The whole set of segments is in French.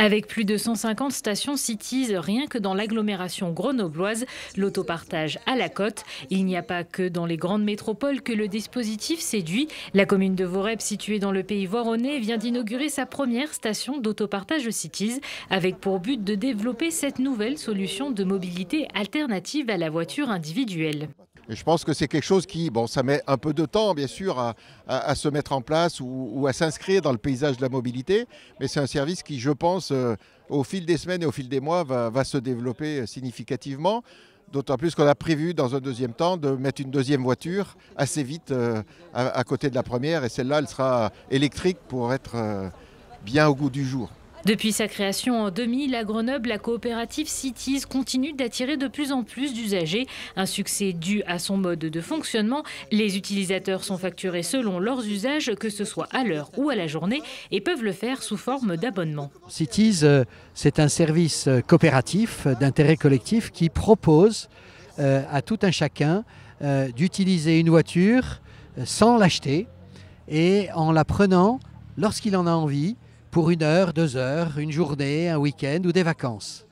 Avec plus de 150 stations Cities rien que dans l'agglomération grenobloise, l'autopartage à la côte. Il n'y a pas que dans les grandes métropoles que le dispositif séduit. La commune de Voreb, située dans le pays voironnais, vient d'inaugurer sa première station d'autopartage Cities avec pour but de développer cette nouvelle solution de mobilité alternative à la voiture individuelle je pense que c'est quelque chose qui, bon, ça met un peu de temps, bien sûr, à, se mettre en place ou, à s'inscrire dans le paysage de la mobilité, mais c'est un service qui, je pense, euh, au fil des semaines et au fil des mois, va, se développer euh, significativement. D'autant plus qu'on a prévu dans un deuxième temps de mettre une deuxième voiture assez vite euh, à, côté de la première. Et celle-là, elle sera électrique pour être bien au goût du jour. Depuis sa création en 2000, à Grenoble, la coopérative Cities continue d'attirer de plus en plus d'usagers, un succès dû à son mode de fonctionnement. Les utilisateurs sont facturés selon leurs usages, que ce soit à l'heure ou à la journée, et peuvent le faire sous forme d'abonnement. Cities, euh, c'est un service euh, coopératif euh, d'intérêt collectif qui propose à tout un chacun d'utiliser une voiture sans l'acheter et en la prenant lorsqu'il en a envie pour une heure, deux heures, une journée, un week-end ou des vacances.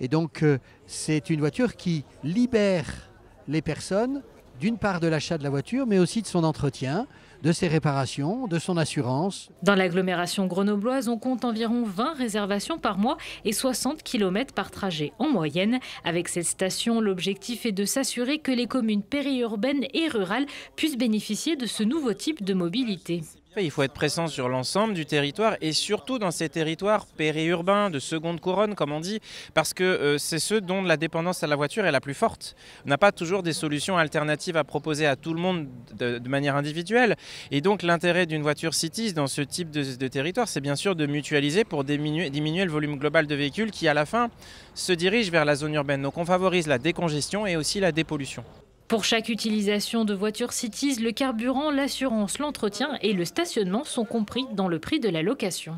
Et donc, euh, c'est une voiture qui libère les personnes, d'une part de l'achat de la voiture, mais aussi de son entretien de ses réparations, de son assurance. Dans l'agglomération grenobloise, on compte environ 20 réservations par mois et 60 km par trajet en moyenne. Avec cette station, l'objectif est de s'assurer que les communes périurbaines et rurales puissent bénéficier de ce nouveau type de mobilité. Il faut être présent sur l'ensemble du territoire et surtout dans ces territoires périurbains, de seconde couronne comme on dit, parce que euh, c'est ceux dont la dépendance à la voiture est la plus forte. On n'a pas toujours des solutions alternatives à proposer à tout le monde de, manière individuelle. Et donc l'intérêt d'une voiture Cities dans ce type de, territoire, c'est bien sûr de mutualiser pour diminuer, le volume global de véhicules qui à la fin se dirigent vers la zone urbaine. Donc on favorise la décongestion et aussi la dépollution. Pour chaque utilisation de voiture Cities, le carburant, l'assurance, l'entretien et le stationnement sont compris dans le prix de la location.